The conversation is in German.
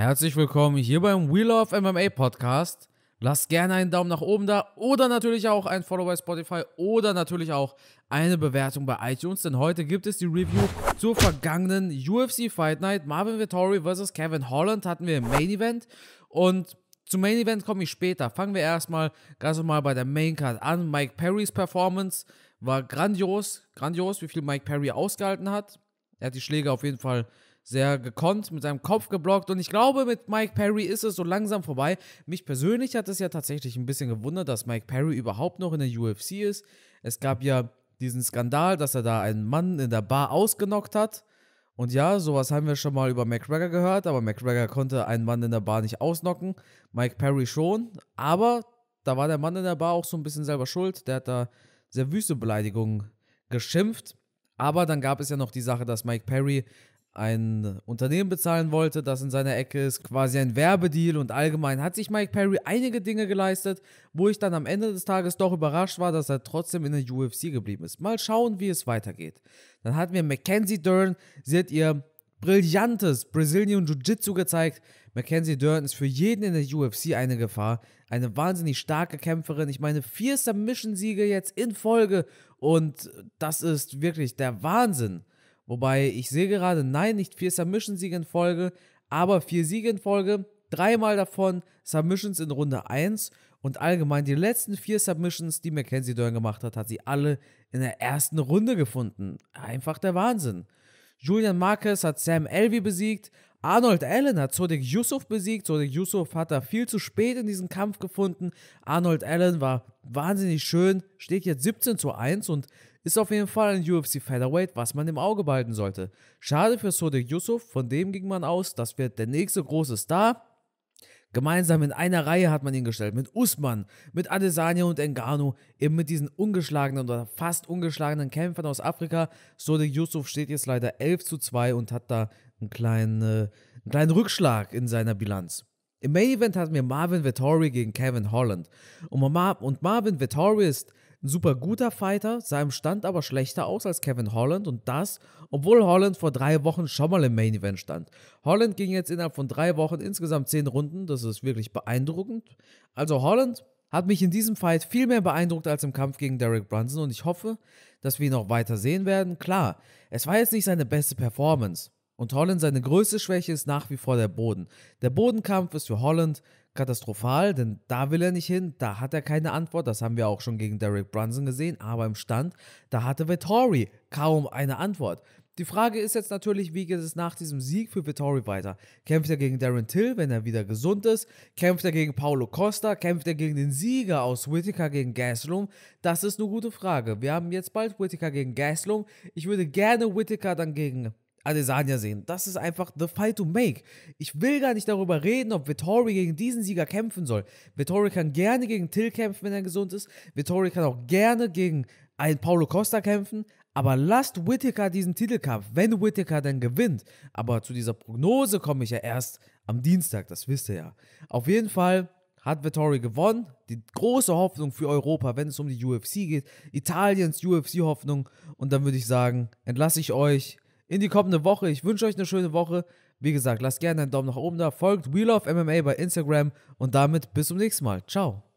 Herzlich willkommen hier beim We Love MMA Podcast. Lasst gerne einen Daumen nach oben da oder natürlich auch ein Follow bei Spotify oder natürlich auch eine Bewertung bei iTunes, denn heute gibt es die Review zur vergangenen UFC Fight Night. Marvin Vittori vs. Kevin Holland hatten wir im Main Event und zum Main Event komme ich später. Fangen wir erstmal ganz normal bei der Main Card an. Mike Perrys Performance war grandios, grandios, wie viel Mike Perry ausgehalten hat. Er hat die Schläge auf jeden Fall sehr gekonnt, mit seinem Kopf geblockt. Und ich glaube, mit Mike Perry ist es so langsam vorbei. Mich persönlich hat es ja tatsächlich ein bisschen gewundert, dass Mike Perry überhaupt noch in der UFC ist. Es gab ja diesen Skandal, dass er da einen Mann in der Bar ausgenockt hat. Und ja, sowas haben wir schon mal über McGregor gehört, aber McGregor konnte einen Mann in der Bar nicht ausnocken. Mike Perry schon, aber da war der Mann in der Bar auch so ein bisschen selber schuld. Der hat da sehr wüste Beleidigungen geschimpft. Aber dann gab es ja noch die Sache, dass Mike Perry ein Unternehmen bezahlen wollte, das in seiner Ecke ist, quasi ein Werbedeal und allgemein hat sich Mike Perry einige Dinge geleistet, wo ich dann am Ende des Tages doch überrascht war, dass er trotzdem in der UFC geblieben ist. Mal schauen, wie es weitergeht. Dann hat mir Mackenzie Dern, sie hat ihr brillantes Brazilian Jiu-Jitsu gezeigt. Mackenzie Dern ist für jeden in der UFC eine Gefahr, eine wahnsinnig starke Kämpferin. Ich meine, vier Submission-Siege jetzt in Folge und das ist wirklich der Wahnsinn. Wobei ich sehe gerade, nein, nicht vier Submissions Siege in Folge, aber vier Siege in Folge, dreimal davon Submissions in Runde 1 und allgemein die letzten vier Submissions, die Mackenzie Dern gemacht hat, hat sie alle in der ersten Runde gefunden. Einfach der Wahnsinn. Julian Marquez hat Sam Elvey besiegt, Arnold Allen hat Sodic Yusuf besiegt. Sodic Yusuf hat da viel zu spät in diesen Kampf gefunden. Arnold Allen war wahnsinnig schön, steht jetzt 17 zu 1 und ist auf jeden Fall ein UFC Featherweight, was man im Auge behalten sollte. Schade für Sodic Yusuf, von dem ging man aus, das wird der nächste große Star. Gemeinsam in einer Reihe hat man ihn gestellt, mit Usman, mit Adesanya und Engano, eben mit diesen ungeschlagenen oder fast ungeschlagenen Kämpfern aus Afrika. Sodic Yusuf steht jetzt leider 11 zu 2 und hat da einen kleinen, äh, einen kleinen Rückschlag in seiner Bilanz. Im Main Event hatten wir Marvin Vettori gegen Kevin Holland. Und, Mar und Marvin Vettori ist ein super guter Fighter, sah im Stand aber schlechter aus als Kevin Holland und das, obwohl Holland vor drei Wochen schon mal im Main Event stand. Holland ging jetzt innerhalb von drei Wochen insgesamt zehn Runden, das ist wirklich beeindruckend. Also Holland hat mich in diesem Fight viel mehr beeindruckt als im Kampf gegen Derek Brunson und ich hoffe, dass wir ihn auch weiter sehen werden. Klar, es war jetzt nicht seine beste Performance. Und Holland seine größte Schwäche ist nach wie vor der Boden. Der Bodenkampf ist für Holland katastrophal, denn da will er nicht hin, da hat er keine Antwort, das haben wir auch schon gegen Derek Brunson gesehen, aber im Stand, da hatte Vittori kaum eine Antwort. Die Frage ist jetzt natürlich, wie geht es nach diesem Sieg für Vittori weiter? Kämpft er gegen Darren Till, wenn er wieder gesund ist? Kämpft er gegen Paulo Costa? Kämpft er gegen den Sieger aus Whitaker gegen Gaslum? Das ist eine gute Frage. Wir haben jetzt bald Whitaker gegen Gaslum. Ich würde gerne Whitaker dann gegen Adesanya sehen. Das ist einfach the fight to make. Ich will gar nicht darüber reden, ob Vittori gegen diesen Sieger kämpfen soll. Vittori kann gerne gegen Till kämpfen, wenn er gesund ist. Vittori kann auch gerne gegen einen Paulo Costa kämpfen. Aber lasst Whittaker diesen Titelkampf, wenn Whittaker dann gewinnt. Aber zu dieser Prognose komme ich ja erst am Dienstag, das wisst ihr ja. Auf jeden Fall hat Vittori gewonnen. Die große Hoffnung für Europa, wenn es um die UFC geht. Italiens UFC-Hoffnung. Und dann würde ich sagen, entlasse ich euch in die kommende Woche. Ich wünsche euch eine schöne Woche. Wie gesagt, lasst gerne einen Daumen nach oben da, folgt Wheel of MMA bei Instagram und damit bis zum nächsten Mal. Ciao.